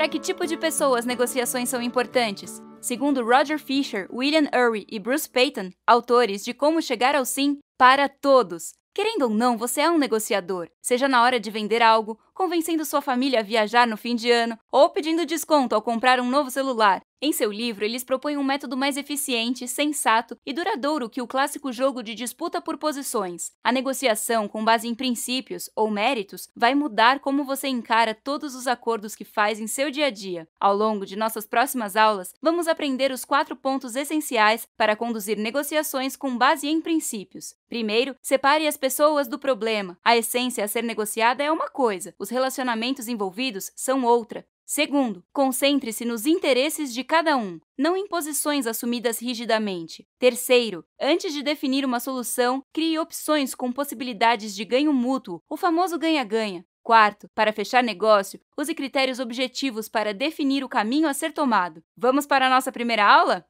Para que tipo de pessoas negociações são importantes? Segundo Roger Fisher, William Ury e Bruce Payton, autores de Como Chegar ao Sim, para todos. Querendo ou não, você é um negociador, seja na hora de vender algo, convencendo sua família a viajar no fim de ano ou pedindo desconto ao comprar um novo celular. Em seu livro, eles propõem um método mais eficiente, sensato e duradouro que o clássico jogo de disputa por posições. A negociação, com base em princípios ou méritos, vai mudar como você encara todos os acordos que faz em seu dia a dia. Ao longo de nossas próximas aulas, vamos aprender os quatro pontos essenciais para conduzir negociações com base em princípios. Primeiro, separe as pessoas do problema. A essência a ser negociada é uma coisa, os relacionamentos envolvidos são outra. Segundo, concentre-se nos interesses de cada um, não em posições assumidas rigidamente. Terceiro, antes de definir uma solução, crie opções com possibilidades de ganho mútuo, o famoso ganha-ganha. Quarto, para fechar negócio, use critérios objetivos para definir o caminho a ser tomado. Vamos para a nossa primeira aula?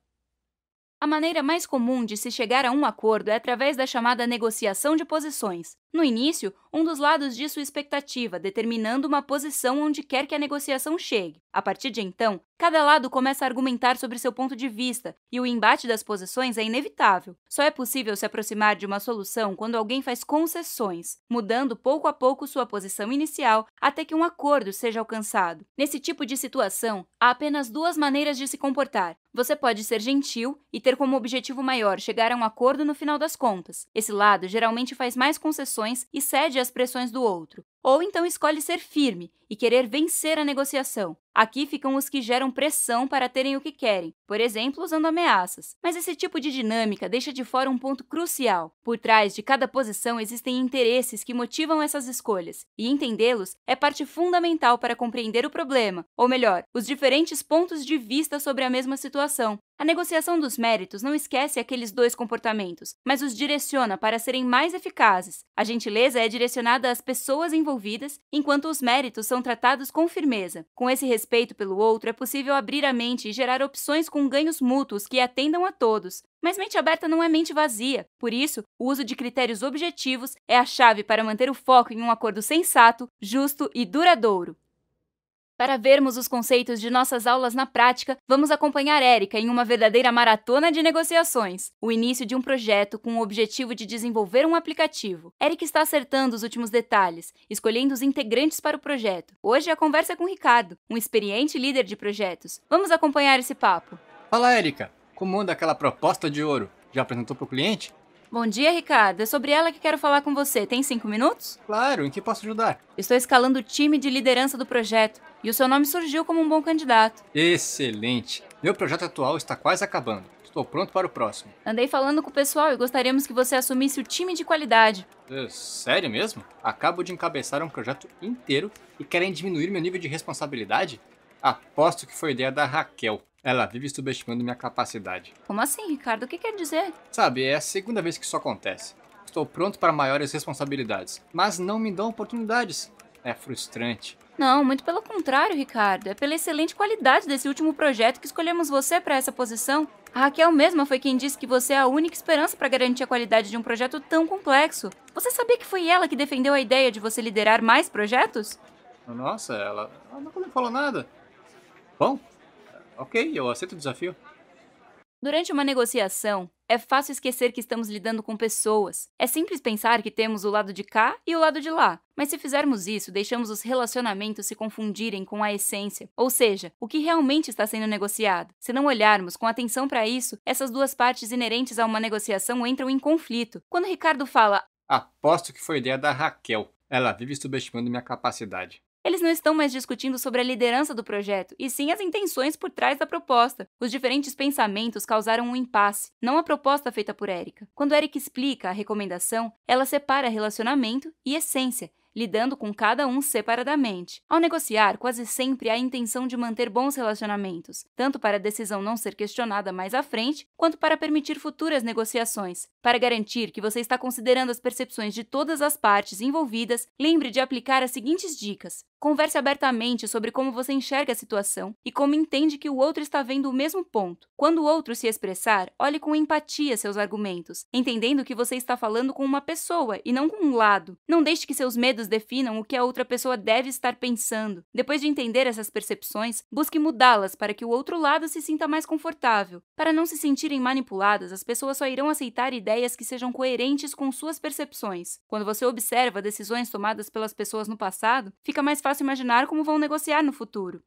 A maneira mais comum de se chegar a um acordo é através da chamada negociação de posições. No início, um dos lados diz sua expectativa, determinando uma posição onde quer que a negociação chegue. A partir de então, cada lado começa a argumentar sobre seu ponto de vista, e o embate das posições é inevitável. Só é possível se aproximar de uma solução quando alguém faz concessões, mudando pouco a pouco sua posição inicial até que um acordo seja alcançado. Nesse tipo de situação, há apenas duas maneiras de se comportar. Você pode ser gentil e ter como objetivo maior chegar a um acordo no final das contas. Esse lado geralmente faz mais concessões e cede às pressões do outro, ou então escolhe ser firme e querer vencer a negociação. Aqui ficam os que geram pressão para terem o que querem, por exemplo, usando ameaças. Mas esse tipo de dinâmica deixa de fora um ponto crucial. Por trás de cada posição existem interesses que motivam essas escolhas, e entendê-los é parte fundamental para compreender o problema, ou melhor, os diferentes pontos de vista sobre a mesma situação. A negociação dos méritos não esquece aqueles dois comportamentos, mas os direciona para serem mais eficazes. A gentileza é direcionada às pessoas envolvidas enquanto os méritos são tratados com firmeza. Com esse respeito pelo outro, é possível abrir a mente e gerar opções com ganhos mútuos que atendam a todos. Mas mente aberta não é mente vazia. Por isso, o uso de critérios objetivos é a chave para manter o foco em um acordo sensato, justo e duradouro. Para vermos os conceitos de nossas aulas na prática, vamos acompanhar Érica em uma verdadeira maratona de negociações, o início de um projeto com o objetivo de desenvolver um aplicativo. Érica está acertando os últimos detalhes, escolhendo os integrantes para o projeto. Hoje a conversa é com Ricardo, um experiente líder de projetos. Vamos acompanhar esse papo. Fala, Érica. Como anda aquela proposta de ouro? Já apresentou para o cliente? Bom dia, Ricardo. É sobre ela que quero falar com você. Tem cinco minutos? Claro, em que posso ajudar? Estou escalando o time de liderança do projeto e o seu nome surgiu como um bom candidato. Excelente! Meu projeto atual está quase acabando. Estou pronto para o próximo. Andei falando com o pessoal e gostaríamos que você assumisse o time de qualidade. É, sério mesmo? Acabo de encabeçar um projeto inteiro e querem diminuir meu nível de responsabilidade? Aposto que foi ideia da Raquel. Ela é vive subestimando minha capacidade. Como assim, Ricardo? O que quer dizer? Sabe, é a segunda vez que isso acontece. Estou pronto para maiores responsabilidades, mas não me dão oportunidades. É frustrante. Não, muito pelo contrário, Ricardo. É pela excelente qualidade desse último projeto que escolhemos você para essa posição. A Raquel mesma foi quem disse que você é a única esperança para garantir a qualidade de um projeto tão complexo. Você sabia que foi ela que defendeu a ideia de você liderar mais projetos? Nossa, ela, ela nunca me falou nada. Bom, Ok, eu aceito o desafio. Durante uma negociação, é fácil esquecer que estamos lidando com pessoas. É simples pensar que temos o lado de cá e o lado de lá. Mas se fizermos isso, deixamos os relacionamentos se confundirem com a essência, ou seja, o que realmente está sendo negociado. Se não olharmos com atenção para isso, essas duas partes inerentes a uma negociação entram em conflito. Quando Ricardo fala: Aposto que foi ideia da Raquel. Ela vive subestimando minha capacidade. Eles não estão mais discutindo sobre a liderança do projeto, e sim as intenções por trás da proposta. Os diferentes pensamentos causaram um impasse, não a proposta feita por Erika. Quando Erika explica a recomendação, ela separa relacionamento e essência, lidando com cada um separadamente. Ao negociar, quase sempre há a intenção de manter bons relacionamentos, tanto para a decisão não ser questionada mais à frente, quanto para permitir futuras negociações. Para garantir que você está considerando as percepções de todas as partes envolvidas, lembre de aplicar as seguintes dicas: Converse abertamente sobre como você enxerga a situação e como entende que o outro está vendo o mesmo ponto. Quando o outro se expressar, olhe com empatia seus argumentos, entendendo que você está falando com uma pessoa e não com um lado. Não deixe que seus medos definam o que a outra pessoa deve estar pensando. Depois de entender essas percepções, busque mudá-las para que o outro lado se sinta mais confortável. Para não se sentirem manipuladas, as pessoas só irão aceitar ideias que sejam coerentes com suas percepções. Quando você observa decisões tomadas pelas pessoas no passado, fica mais fácil fácil imaginar como vão negociar no futuro.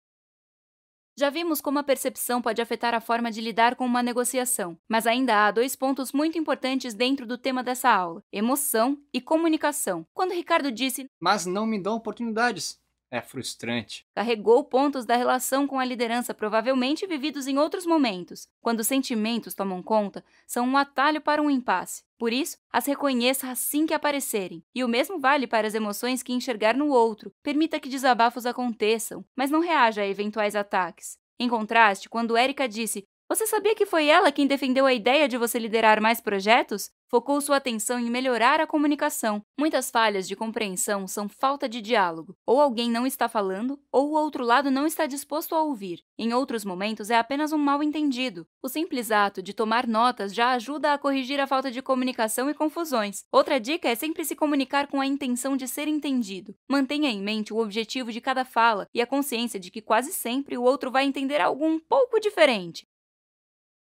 Já vimos como a percepção pode afetar a forma de lidar com uma negociação, mas ainda há dois pontos muito importantes dentro do tema dessa aula: emoção e comunicação. Quando Ricardo disse, mas não me dão oportunidades, é frustrante. Carregou pontos da relação com a liderança, provavelmente vividos em outros momentos, quando sentimentos tomam conta, são um atalho para um impasse. Por isso, as reconheça assim que aparecerem. E o mesmo vale para as emoções que enxergar no outro. Permita que desabafos aconteçam, mas não reaja a eventuais ataques. Em contraste, quando Erika disse: Você sabia que foi ela quem defendeu a ideia de você liderar mais projetos? focou sua atenção em melhorar a comunicação. Muitas falhas de compreensão são falta de diálogo. Ou alguém não está falando, ou o outro lado não está disposto a ouvir. Em outros momentos, é apenas um mal entendido. O simples ato de tomar notas já ajuda a corrigir a falta de comunicação e confusões. Outra dica é sempre se comunicar com a intenção de ser entendido. Mantenha em mente o objetivo de cada fala e a consciência de que quase sempre o outro vai entender algo um pouco diferente.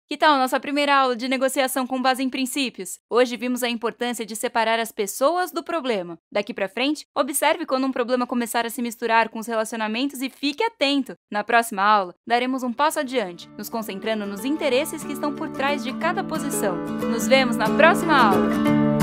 Que tal nossa primeira aula de negociação com base em princípios? Hoje vimos a importância de separar as pessoas do problema. Daqui para frente, observe quando um problema começar a se misturar com os relacionamentos e fique atento. Na próxima aula, daremos um passo adiante, nos concentrando nos interesses que estão por trás de cada posição. Nos vemos na próxima aula.